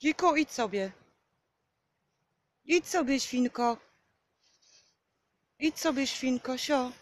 Dziku, idź sobie. Idź sobie, świnko. Idź sobie, świnko, sio.